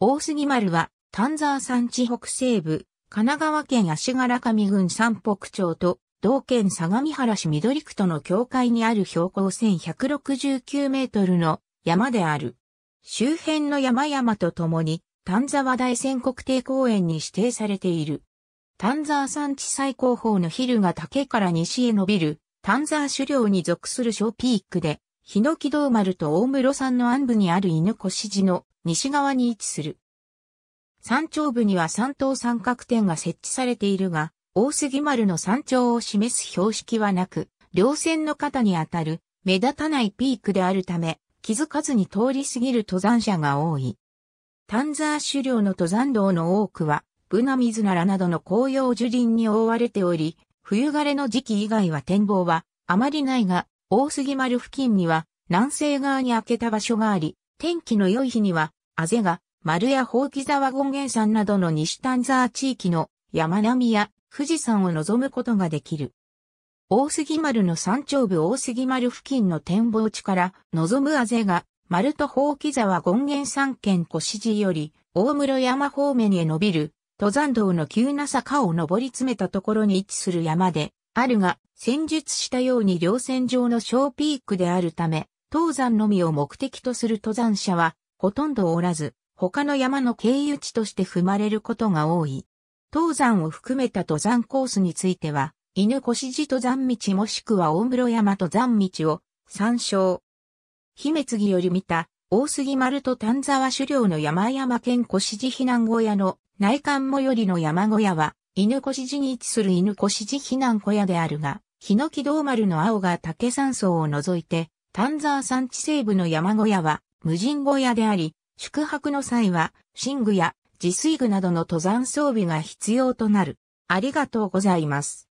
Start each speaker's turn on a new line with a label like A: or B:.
A: 大杉丸は、丹沢山地北西部、神奈川県足柄上郡山北町と、同県相模原市緑区との境界にある標高1169メートルの山である。周辺の山々とともに、丹沢大仙国定公園に指定されている。丹沢山地最高峰のヒルが竹から西へ伸びる、丹沢狩猟に属する小ピークで、日ノ木道丸と大室山の安部にある犬越寺の西側に位置する。山頂部には三等三角点が設置されているが、大杉丸の山頂を示す標識はなく、稜線の肩に当たる目立たないピークであるため、気づかずに通り過ぎる登山者が多い。丹沢狩猟の登山道の多くは、ブナミズナラなどの紅葉樹林に覆われており、冬枯れの時期以外は展望はあまりないが、大杉丸付近には南西側に開けた場所があり、天気の良い日には、あぜが、丸やほうき沢権現山などの西丹沢地域の山並みや富士山を望むことができる。大杉丸の山頂部大杉丸付近の展望地から望むあぜが、丸とほうき沢権現山県越路より、大室山方面へ伸びる、登山道の急な坂を登り詰めたところに位置する山で、あるが、戦術したように稜線上の小ピークであるため、登山のみを目的とする登山者はほとんどおらず、他の山の経由地として踏まれることが多い。登山を含めた登山コースについては、犬越路登山道もしくは大室山登山道を参照。姫継より見た大杉丸と丹沢狩猟の山山県越路避難小屋の内観最寄りの山小屋は、犬越路に位置する犬越路避難小屋であるが、檜ノ道丸の青が竹山荘を除いて、丹沢山地西部の山小屋は無人小屋であり、宿泊の際は寝具や自炊具などの登山装備が必要となる。ありがとうございます。